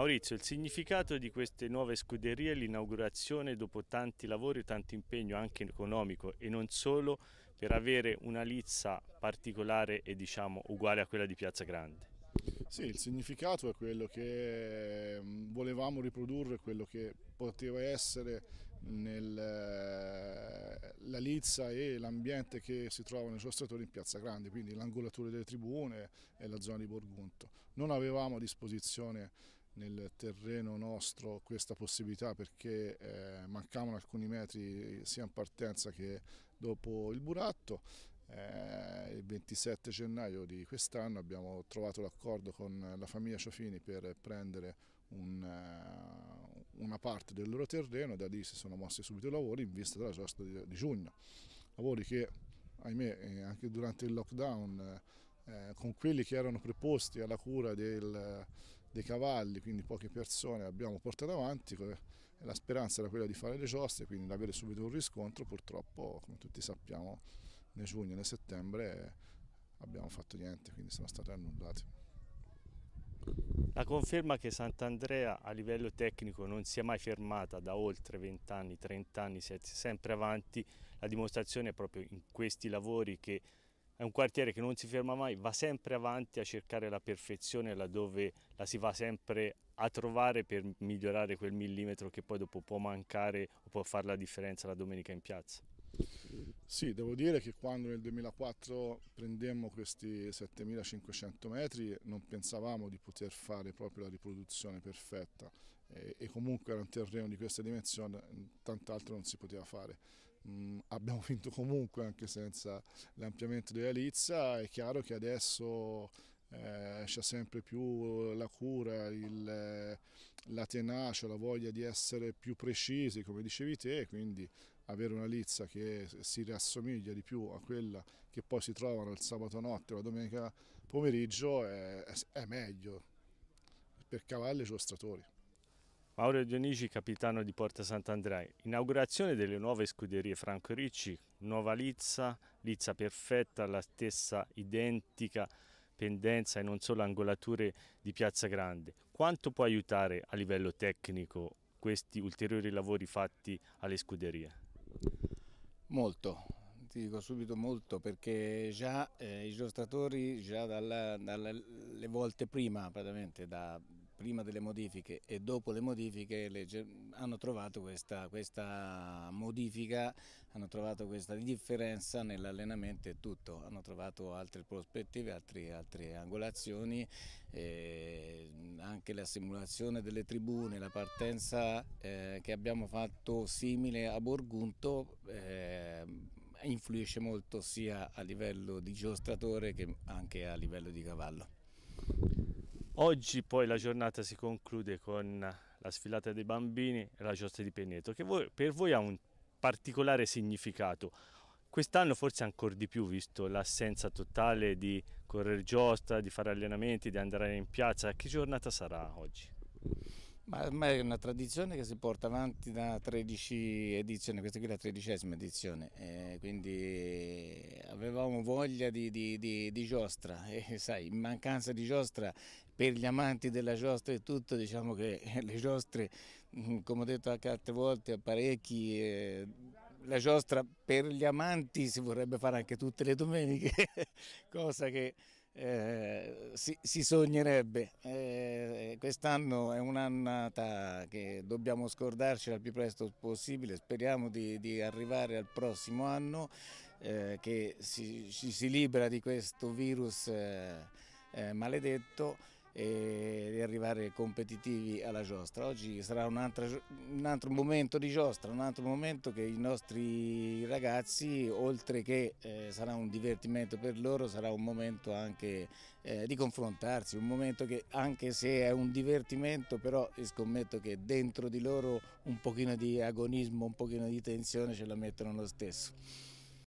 Maurizio, il significato di queste nuove scuderie è l'inaugurazione dopo tanti lavori, tanto impegno anche economico e non solo per avere una lizza particolare e diciamo uguale a quella di Piazza Grande. Sì, il significato è quello che mm, volevamo riprodurre, quello che poteva essere nel, eh, la Lizza e l'ambiente che si trova nel suo in Piazza Grande, quindi l'angolatura delle tribune e la zona di Borgunto. Non avevamo a disposizione nel terreno nostro questa possibilità perché eh, mancavano alcuni metri sia in partenza che dopo il buratto. Eh, il 27 gennaio di quest'anno abbiamo trovato l'accordo con la famiglia Ciofini per prendere un, eh, una parte del loro terreno e da lì si sono mossi subito i lavori in vista della sosta di, di giugno. Lavori che, ahimè, eh, anche durante il lockdown, eh, con quelli che erano preposti alla cura del dei cavalli, quindi poche persone abbiamo portato avanti, la speranza era quella di fare le giostre, quindi di avere subito un riscontro, purtroppo come tutti sappiamo né giugno e né settembre abbiamo fatto niente, quindi sono state annullate. La conferma che Sant'Andrea a livello tecnico non si è mai fermata da oltre 20 anni, 30 anni, si è sempre avanti, la dimostrazione è proprio in questi lavori che è un quartiere che non si ferma mai, va sempre avanti a cercare la perfezione laddove la si va sempre a trovare per migliorare quel millimetro che poi dopo può mancare o può fare la differenza la domenica in piazza. Sì, devo dire che quando nel 2004 prendemmo questi 7500 metri non pensavamo di poter fare proprio la riproduzione perfetta e, comunque era un terreno di questa dimensione, tant'altro non si poteva fare. Mm, abbiamo vinto comunque anche senza l'ampliamento della Lizza, è chiaro che adesso eh, c'è sempre più la cura, il, la tenacia, la voglia di essere più precisi, come dicevi te, quindi avere una lizza che si rassomiglia di più a quella che poi si trovano il sabato notte o la domenica pomeriggio è, è meglio per cavalli e giostratori. Mauro Dionici, capitano di Porta Sant'Andrea. Inaugurazione delle nuove scuderie Franco Ricci, nuova Lizza, Lizza perfetta, la stessa identica pendenza e non solo angolature di Piazza Grande. Quanto può aiutare a livello tecnico questi ulteriori lavori fatti alle scuderie? Molto, ti dico subito molto perché già eh, i giostratori già dalle volte prima, praticamente da prima delle modifiche e dopo le modifiche le, hanno trovato questa, questa, modifica, hanno trovato questa differenza nell'allenamento e tutto, hanno trovato altre prospettive, altri, altre angolazioni, anche la simulazione delle tribune, la partenza eh, che abbiamo fatto simile a Borgunto eh, influisce molto sia a livello di giostratore che anche a livello di cavallo. Oggi poi la giornata si conclude con la sfilata dei bambini e la giostra di Pegneto, che per voi ha un particolare significato. Quest'anno forse ancora di più, visto l'assenza totale di correre giostra, di fare allenamenti, di andare in piazza. Che giornata sarà oggi? Ma ormai è una tradizione che si porta avanti da 13 edizioni, questa qui è la tredicesima edizione, eh, quindi avevamo voglia di, di, di, di giostra e sai, in mancanza di giostra per gli amanti della giostra e tutto, diciamo che le giostre, mm, come ho detto anche altre volte a parecchi, eh, la giostra per gli amanti si vorrebbe fare anche tutte le domeniche, cosa che eh, si, si, sognerebbe. Eh, Quest'anno è un'annata che dobbiamo scordarci al più presto possibile, speriamo di, di arrivare al prossimo anno eh, che si, ci si libera di questo virus eh, eh, maledetto e arrivare competitivi alla giostra. Oggi sarà un altro, un altro, momento di giostra, un altro momento che i nostri ragazzi, oltre che eh, sarà un divertimento per loro, sarà un momento anche eh, di confrontarsi, un momento che anche se è un divertimento, però scommetto che dentro di loro un pochino di agonismo, un pochino di tensione ce la mettono lo stesso.